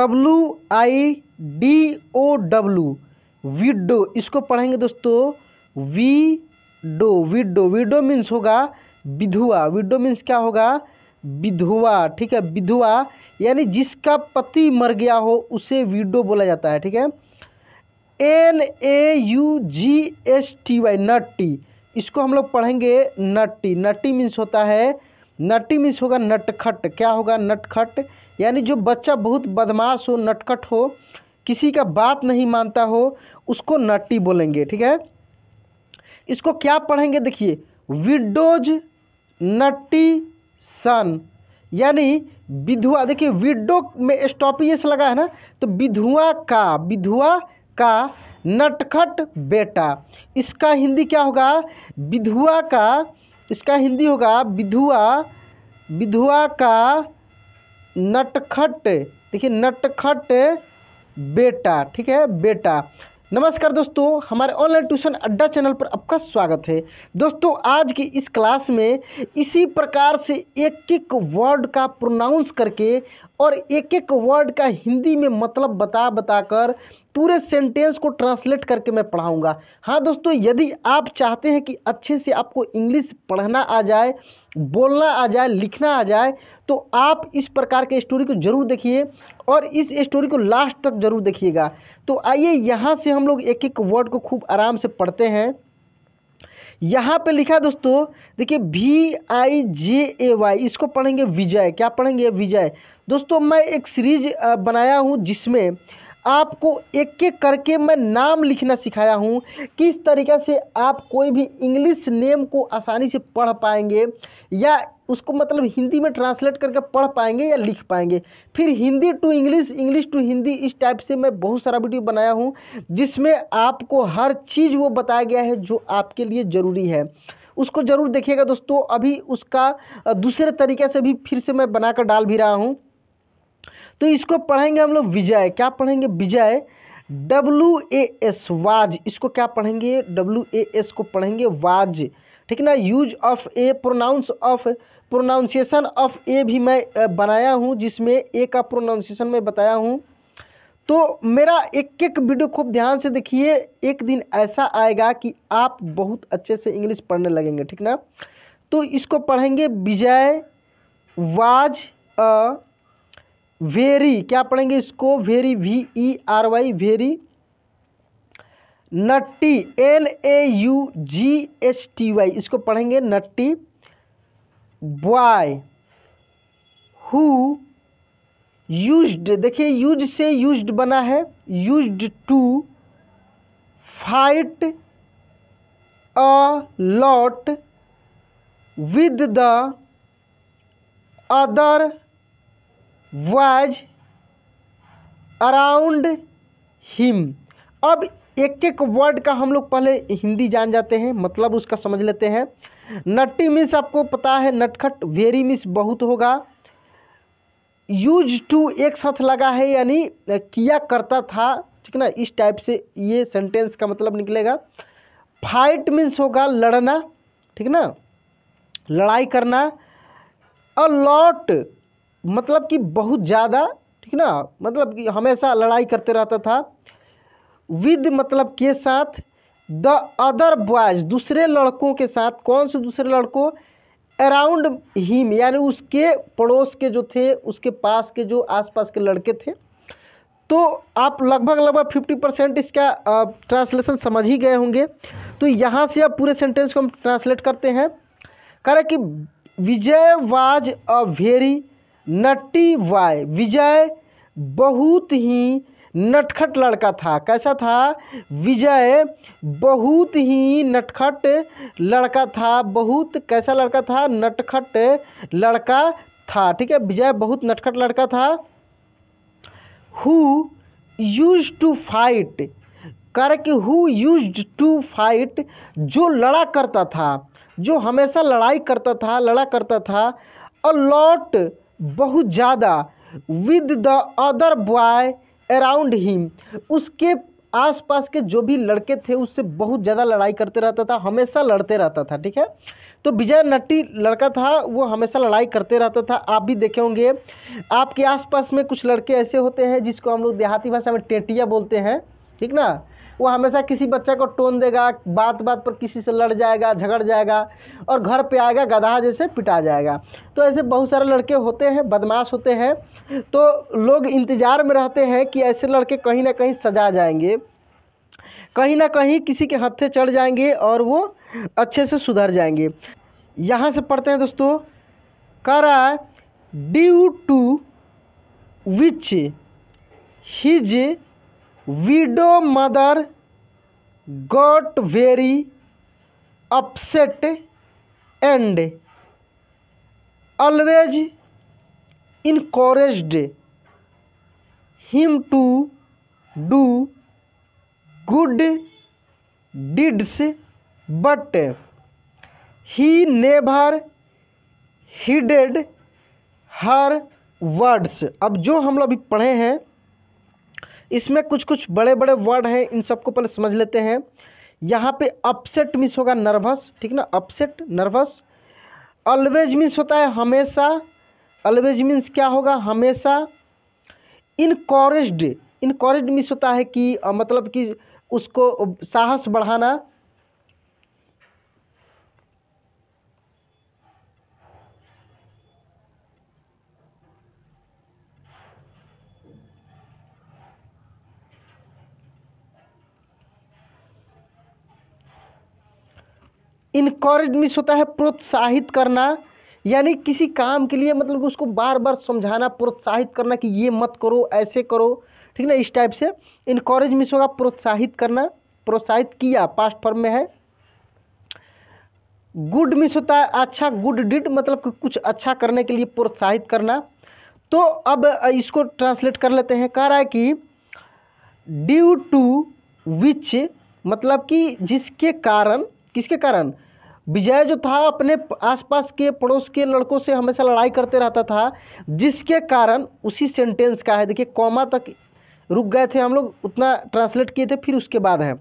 W I D O W widow इसको पढ़ेंगे दोस्तों widow widow widow means होगा विधुआ विडो मीन्स क्या होगा विधुआ ठीक है विधुआ यानी जिसका पति मर गया हो उसे विडो बोला जाता है ठीक है N A U G S T Y naughty इसको हम लोग पढ़ेंगे नट्टी नट्टी मीन्स होता है नट्टी मीन्स होगा नटखट क्या होगा नटखट यानी जो बच्चा बहुत बदमाश हो नटखट हो किसी का बात नहीं मानता हो उसको नट्टी बोलेंगे ठीक है इसको क्या पढ़ेंगे देखिए विडोज नट्टी सन यानी विधुआ देखिए विडो में स्टॉपियस लगा है ना तो विधुआ का विधुआ का नटखट बेटा इसका हिंदी क्या होगा विधुआ का इसका हिंदी होगा विधुआ विधुआ का नटखट देखिए नटखट बेटा ठीक है बेटा नमस्कार दोस्तों हमारे ऑनलाइन ट्यूशन अड्डा चैनल पर आपका स्वागत है दोस्तों आज की इस क्लास में इसी प्रकार से एक एक वर्ड का प्रोनाउंस करके और एक एक वर्ड का हिंदी में मतलब बता बताकर पूरे सेंटेंस को ट्रांसलेट करके मैं पढ़ाऊँगा हाँ दोस्तों यदि आप चाहते हैं कि अच्छे से आपको इंग्लिश पढ़ना आ जाए बोलना आ जाए लिखना आ जाए तो आप इस प्रकार के स्टोरी को ज़रूर देखिए और इस स्टोरी को लास्ट तक ज़रूर देखिएगा तो आइए यहाँ से हम लोग एक एक वर्ड को खूब आराम से पढ़ते हैं यहाँ पे लिखा दोस्तों देखिए we I J A Y इसको पढ़ेंगे विजय क्या पढ़ेंगे विजय दोस्तों मैं एक सीरीज बनाया हूँ जिसमें आपको एक एक करके मैं नाम लिखना सिखाया हूँ किस तरीके से आप कोई भी इंग्लिश नेम को आसानी से पढ़ पाएंगे या उसको मतलब हिंदी में ट्रांसलेट करके पढ़ पाएंगे या लिख पाएंगे फिर Hindi to English English to Hindi इस टाइप से मैं बहुत सारा वीडियो बनाया हूँ जिसमें आपको हर चीज़ वो बताया गया है जो आपके लिए ज़रूरी है उसको ज़रूर देखिएगा दोस्तों अभी उसका दूसरे तरीके से भी फिर से मैं बनाकर डाल भी रहा हूँ तो इसको पढ़ेंगे हम लोग विजय क्या पढ़ेंगे Vijay W A S was इसको क्या पढ़ेंगे डब्ल्यू ए एस को पढ़ेंगे वाज ठीक ना use of a pronounce of pronunciation of a भी मैं बनाया हूँ जिसमें ए का प्रोनाउंसिएशन मैं बताया हूँ तो मेरा एक एक वीडियो खूब ध्यान से देखिए एक दिन ऐसा आएगा कि आप बहुत अच्छे से इंग्लिश पढ़ने लगेंगे ठीक ना तो इसको पढ़ेंगे विजय वाज अ वेरी क्या पढ़ेंगे इसको very V E R Y very naughty N A U G H T Y इसको पढ़ेंगे नट्टी बॉय हु यूज्ड देखिए यूज से यूज्ड बना है used to fight a lot with the other was around him अब एक एक word का हम लोग पहले हिंदी जान जाते हैं मतलब उसका समझ लेते हैं नट्टी मीन्स आपको पता है नटखट वेरी मीन्स बहुत होगा यूज टू एक साथ लगा है यानी किया करता था ठीक ना इस टाइप से ये सेंटेंस का मतलब निकलेगा फाइट मीन्स होगा लड़ना ठीक ना लड़ाई करना अ लॉट मतलब कि बहुत ज़्यादा ठीक ना मतलब कि हमेशा लड़ाई करते रहता था विद मतलब के साथ द अदर बॉयज दूसरे लड़कों के साथ कौन से दूसरे लड़कों अराउंड हीम यानी उसके पड़ोस के जो थे उसके पास के जो आसपास के लड़के थे तो आप लगभग लगभग फिफ्टी परसेंट इसका ट्रांसलेशन समझ ही गए होंगे तो यहाँ से आप पूरे सेंटेंस को हम ट्रांसलेट करते हैं कह रहे कि Vijay was a very naughty boy Vijay बहुत ही नटखट लड़का था कैसा था विजय बहुत ही नटखट लड़का था बहुत कैसा लड़का था नटखट लड़का था ठीक है विजय बहुत नटखट लड़का था हु यूज टू फाइट कर कि हु यूज टू फाइट जो लड़ा करता था जो हमेशा लड़ाई करता था लड़ा करता था अ लॉट बहुत ज़्यादा with the other boy around him उसके आसपास के जो भी लड़के थे उससे बहुत ज़्यादा लड़ाई करते रहता था हमेशा लड़ते रहता था ठीक है तो विजय नट्टी लड़का था वो हमेशा लड़ाई करते रहता था आप भी देखे होंगे आपके आसपास में कुछ लड़के ऐसे होते हैं जिसको हम लोग देहाती भाषा में टेटिया बोलते हैं ठीक ना वो हमेशा किसी बच्चा को टोन देगा बात बात पर किसी से लड़ जाएगा झगड़ जाएगा और घर पे आएगा गधा जैसे पिटा जाएगा तो ऐसे बहुत सारे लड़के होते हैं बदमाश होते हैं तो लोग इंतज़ार में रहते हैं कि ऐसे लड़के कहीं ना कहीं सजा जाएंगे कहीं ना कहीं किसी के हत्थे चढ़ जाएंगे और वो अच्छे से सुधर जाएंगे यहाँ से पढ़ते हैं दोस्तों कह रहा है due to which his widow mother got very upset and always encouraged him to do good deeds but he never heeded her words अब जो हम लोग अभी पढ़े हैं इसमें कुछ कुछ बड़े बड़े वर्ड हैं इन सबको पहले समझ लेते हैं यहाँ पे अपसेट मिस होगा नर्वस ठीक ना अपसेट नर्वस अलवेज मिस होता है हमेशा अलवेज मीन्स क्या होगा हमेशा इनकरेज्ड इनकोरेज मिस होता है कि मतलब कि उसको साहस बढ़ाना इनकरेज मिस होता है प्रोत्साहित करना यानी किसी काम के लिए मतलब उसको बार बार समझाना प्रोत्साहित करना कि ये मत करो ऐसे करो ठीक ना इस टाइप से इनकरेज मिस होगा प्रोत्साहित करना प्रोत्साहित किया पास्ट फॉर्म में है गुड मिस होता है अच्छा गुड डिड मतलब कुछ अच्छा करने के लिए प्रोत्साहित करना तो अब इसको ट्रांसलेट कर लेते हैं कह रहा है कि ड्यू टू विच मतलब कि जिसके कारण किसके कारण विजय जो था अपने आसपास के पड़ोस के लड़कों से हमेशा लड़ाई करते रहता था जिसके कारण उसी सेंटेंस का है देखिए कॉमा तक रुक गए थे हम लोग उतना ट्रांसलेट किए थे फिर उसके बाद है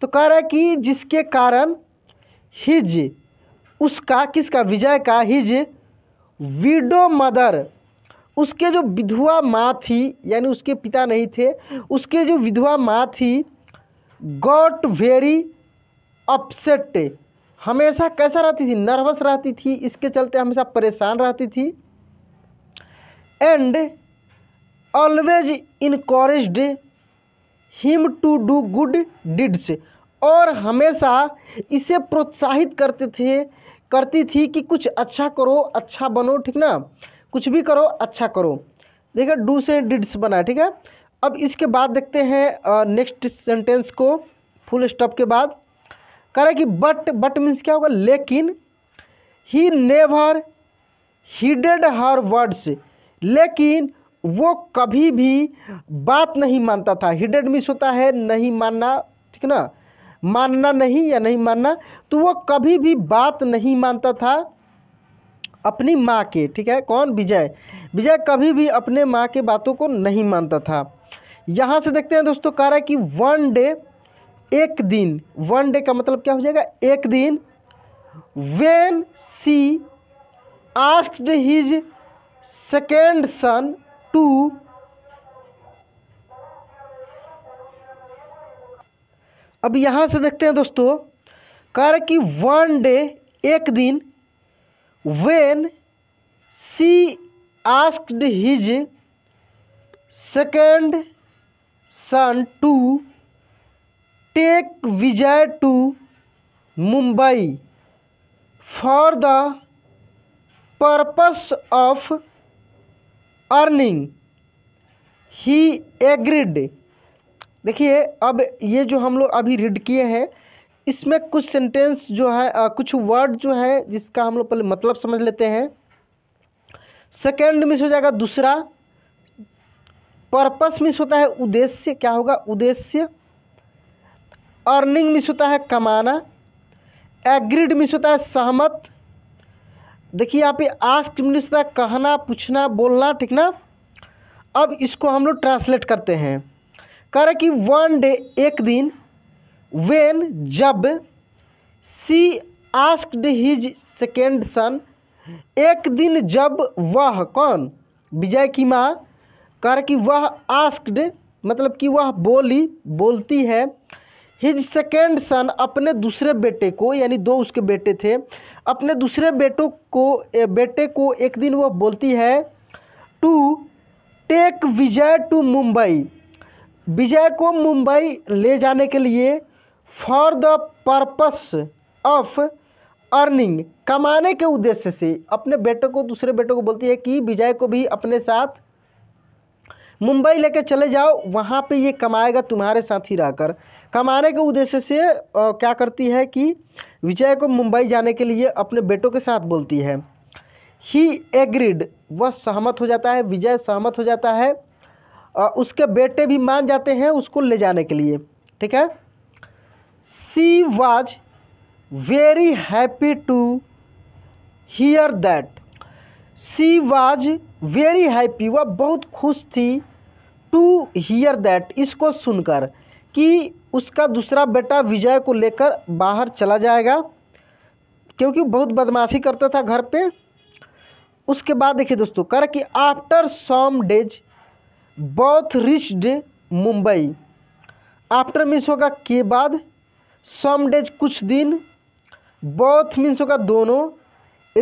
तो कह रहा है कि जिसके कारण हिज उसका किसका विजय का हिज विडो मदर उसके जो विधवा माँ थी यानी उसके पिता नहीं थे उसके जो विधवा माँ थी गॉट वेरी अपसेट हमेशा कैसा रहती थी नर्वस रहती थी इसके चलते हमेशा परेशान रहती थी and always encourage him to do good deeds और हमेशा इसे प्रोत्साहित करते थे करती थी कि कुछ अच्छा करो अच्छा बनो ठीक ना कुछ भी करो अच्छा करो देखिए डू से डिड्स बना ठीक है अब इसके बाद देखते हैं नेक्स्ट सेंटेंस को फुल स्टॉप के बाद कह रहा है कि बट बट मीन्स क्या होगा लेकिन ही नेवर हीडेड हर वर्ड्स लेकिन वो कभी भी बात नहीं मानता था हिडेड मिस होता है नहीं मानना ठीक ना मानना नहीं या नहीं मानना तो वो कभी भी बात नहीं मानता था अपनी माँ के ठीक है कौन विजय विजय कभी भी अपने माँ के बातों को नहीं मानता था यहाँ से देखते हैं दोस्तों कह रहा है कि वन डे एक दिन वन डे का मतलब क्या हो जाएगा एक दिन when she asked his second son to अब यहां से देखते हैं दोस्तों कर कि वन डे एक दिन when she asked his second son to take Vijay to Mumbai for the purpose of earning he agreed देखिए अब ये जो हम लोग अभी रीड किए हैं इसमें कुछ सेंटेंस जो है आ, कुछ वर्ड जो है जिसका हम लोग पहले मतलब समझ लेते हैं सेकेंड मिस हो जाएगा दूसरा पर्पस मिस होता है उद्देश्य क्या होगा उद्देश्य अर्निंग मिस होता है कमाना एग्रीड मिस होता है सहमत देखिए यहाँ पे आस्क मिस होता है कहना पूछना बोलना ठीक ना अब इसको हम लोग ट्रांसलेट करते हैं कह रहे कि वन डे एक दिन वेन जब she asked his second son एक दिन जब वह कौन विजय की माँ कह रहे कि वह आस्क्ड मतलब कि वह बोली बोलती है हिज सेकेंड सन अपने दूसरे बेटे को यानी दो उसके बेटे थे अपने दूसरे बेटों को बेटे को एक दिन वह बोलती है to take Vijay to Mumbai Vijay को मुंबई ले जाने के लिए for the purpose of earning कमाने के उद्देश्य से अपने बेटे को दूसरे बेटे को बोलती है कि विजय को भी अपने साथ मुंबई लेके चले जाओ वहाँ पे ये कमाएगा तुम्हारे साथ ही रहकर कमाने के उद्देश्य से आ, क्या करती है कि विजय को मुंबई जाने के लिए अपने बेटों के साथ बोलती है ही एग्रीड वह सहमत हो जाता है विजय सहमत हो जाता है आ, उसके बेटे भी मान जाते हैं उसको ले जाने के लिए ठीक है she was very happy to hear that she was very happy वह बहुत खुश थी टू हीयर दैट इसको सुनकर कि उसका दूसरा बेटा विजय को लेकर बाहर चला जाएगा क्योंकि बहुत बदमाशी करता था घर पे उसके बाद देखिए दोस्तों कर कि after some days both reached Mumbai after means होगा के बाद सम डेज कुछ दिन बॉथ मीन्स होगा दोनों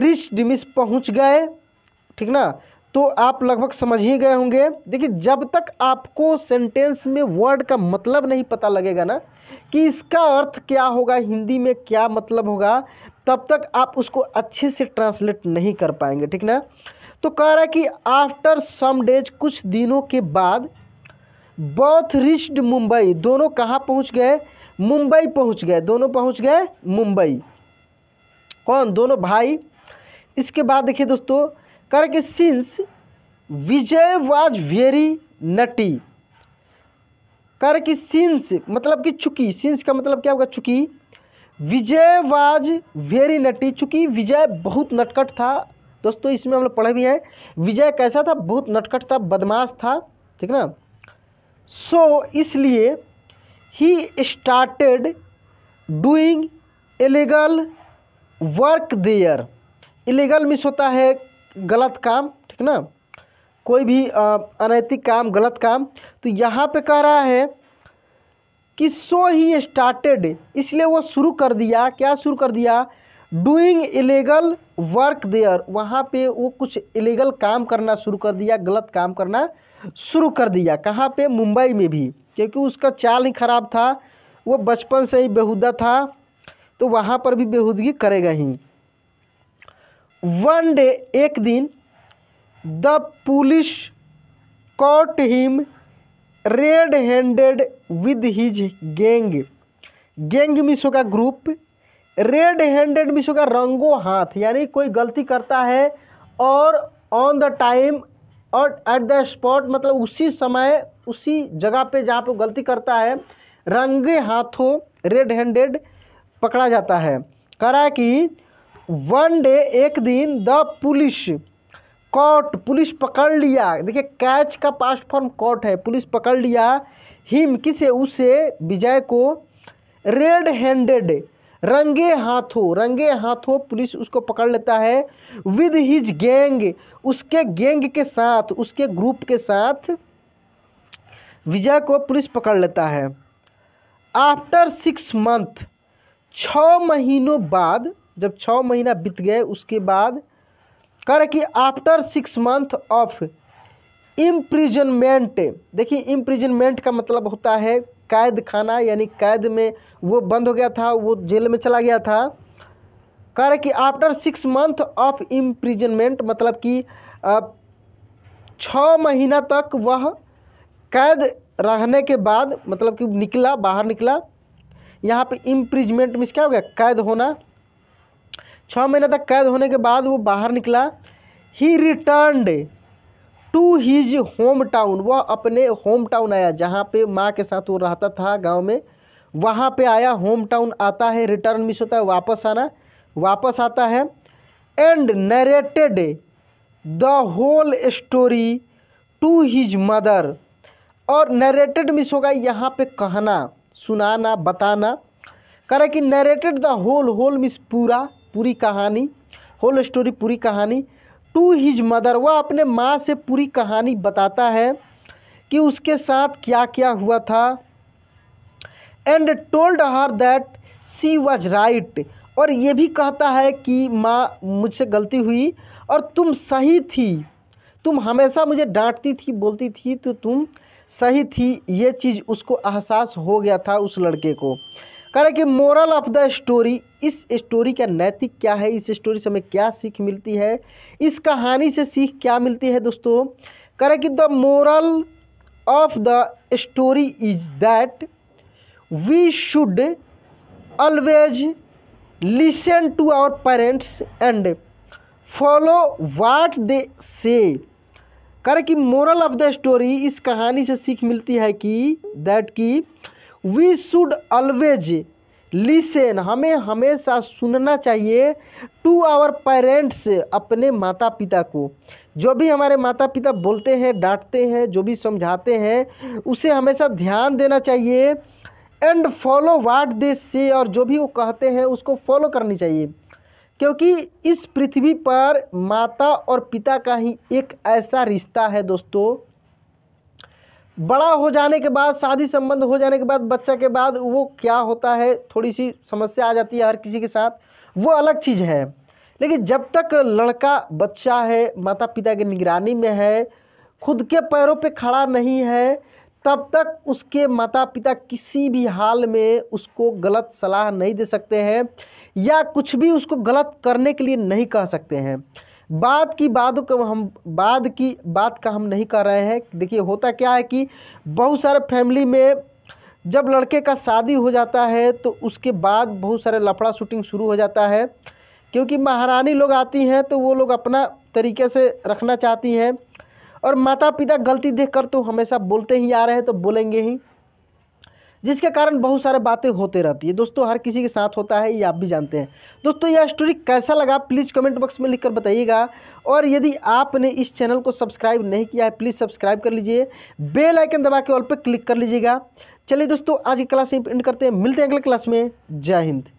रिच्ड मीन्स पहुँच गए ठीक ना तो आप लगभग समझ ही गए होंगे देखिए जब तक आपको सेंटेंस में वर्ड का मतलब नहीं पता लगेगा ना कि इसका अर्थ क्या होगा हिंदी में क्या मतलब होगा तब तक आप उसको अच्छे से ट्रांसलेट नहीं कर पाएंगे ठीक ना तो कह रहा है कि आफ्टर सम डेज कुछ दिनों के बाद बॉथ रिच्ड मुंबई दोनों कहाँ पहुँच गए मुंबई पहुँच गए दोनों पहुँच गए मुंबई कौन दोनों भाई इसके बाद देखिए दोस्तों करके since Vijay was very naughty कर कि सिंस मतलब कि चुकी सिंस का मतलब क्या होगा चुकी विजय वाज वेरी नटी चुकी विजय बहुत नटकट था दोस्तों इसमें हम लोग पढ़े भी हैं विजय कैसा था बहुत नटखट था बदमाश था ठीक ना सो so, इसलिए ही started doing illegal work there illegal means होता है गलत काम ठीक ना कोई भी अनैतिक काम गलत काम तो यहाँ पे कह रहा है कि सो ही स्टार्टेड इसलिए वो शुरू कर दिया क्या शुरू कर दिया डूइंग इलीगल वर्क देयर वहाँ पे वो कुछ इलीगल काम करना शुरू कर दिया गलत काम करना शुरू कर दिया कहाँ पे मुंबई में भी क्योंकि उसका चाल ही ख़राब था वो बचपन से ही बेहुदा था तो वहाँ पर भी बेहूदगी करेगा ही वन डे एक दिन the police caught him red handed with his gang gang means होगा ग्रुप रेड हैंडेड मीस होगा रंगो हाथ यानी कोई गलती करता है और ऑन द टाइम और एट द स्पॉट मतलब उसी समय उसी जगह पे जहाँ पे गलती करता है रंगे हाथों रेड हैंडेड पकड़ा जाता है करा कि वन डे एक दिन द पुलिस कॉट पुलिस पकड़ लिया देखिए कैच का पास्ट फॉर्म कॉट है पुलिस पकड़ लिया हिम किसे उसे विजय को रेड हैंडेड रंगे हाथों रंगे हाथों पुलिस उसको पकड़ लेता है विद हिज गैंग उसके गैंग के साथ उसके ग्रुप के साथ विजय को पुलिस पकड़ लेता है आफ्टर सिक्स मंथ छ महीनों बाद जब छः महीना बीत गए उसके बाद कह रहे कि after six month of imprisonment देखिए इम्प्रिजनमेंट का मतलब होता है कैद खाना यानी कैद में वो बंद हो गया था वो जेल में चला गया था कह रहे कि after six month of imprisonment मतलब कि छः महीना तक वह कैद रहने के बाद मतलब कि निकला बाहर निकला यहाँ पे इम्प्रिजमेंट में क्या हो गया कैद होना छः महीने तक कैद होने के बाद वो बाहर निकला ही returned to his home town वह अपने होम टाउन आया जहाँ पे माँ के साथ वो रहता था गांव में वहाँ पे आया होम टाउन आता है रिटर्न मिस होता है वापस आना वापस आता है and narrated the whole story to his mother और नरेटेड मिस होगा यहाँ पे कहना सुनाना बताना कह कि narrated the whole whole means पूरा पूरी कहानी होल स्टोरी पूरी कहानी टू हिज मदर वह अपने माँ से पूरी कहानी बताता है कि उसके साथ क्या क्या हुआ था and told her that she was right और ये भी कहता है कि माँ मुझसे गलती हुई और तुम सही थी तुम हमेशा मुझे डांटती थी बोलती थी तो तुम सही थी ये चीज़ उसको एहसास हो गया था उस लड़के को कह रहे कि मोरल ऑफ द स्टोरी इस स्टोरी का नैतिक क्या है इस स्टोरी से हमें क्या सीख मिलती है इस कहानी से सीख क्या मिलती है दोस्तों कह रहे कि the moral of the story is that we should always listen to our parents and follow what they say रहे कि मोरल ऑफ द स्टोरी इस कहानी से सीख मिलती है कि दैट की वी शुड ऑलवेज लिसन हमें हमेशा सुनना चाहिए टू आवर पेरेंट्स अपने माता पिता को जो भी हमारे माता पिता बोलते हैं डांटते हैं जो भी समझाते हैं उसे हमेशा ध्यान देना चाहिए एंड फॉलो वाट दे से और जो भी वो कहते हैं उसको फॉलो करनी चाहिए क्योंकि इस पृथ्वी पर माता और पिता का ही एक ऐसा रिश्ता है दोस्तों बड़ा हो जाने के बाद शादी संबंध हो जाने के बाद बच्चा के बाद वो क्या होता है थोड़ी सी समस्या आ जाती है हर किसी के साथ वो अलग चीज़ है लेकिन जब तक लड़का बच्चा है माता पिता की निगरानी में है खुद के पैरों पे खड़ा नहीं है तब तक उसके माता पिता किसी भी हाल में उसको गलत सलाह नहीं दे सकते हैं या कुछ भी उसको गलत करने के लिए नहीं कह सकते हैं बाद की बाद को हम बाद की बात का हम नहीं कर रहे हैं देखिए होता क्या है कि बहुत सारे फैमिली में जब लड़के का शादी हो जाता है तो उसके बाद बहुत सारे लफड़ा शूटिंग शुरू हो जाता है क्योंकि महारानी लोग आती हैं तो वो लोग अपना तरीके से रखना चाहती हैं और माता पिता गलती देख कर तो हमेशा बोलते ही आ रहे हैं तो बोलेंगे ही जिसके कारण बहुत सारे बातें होते रहती है दोस्तों हर किसी के साथ होता है ये आप भी जानते हैं दोस्तों यह स्टोरी कैसा लगा प्लीज़ कमेंट बॉक्स में लिखकर बताइएगा और यदि आपने इस चैनल को सब्सक्राइब नहीं किया है प्लीज़ सब्सक्राइब कर लीजिए बेल आइकन दबा के ऑल पर क्लिक कर लीजिएगा चलिए दोस्तों आज की क्लास एंड करते हैं मिलते हैं अगले क्लास में जय हिंद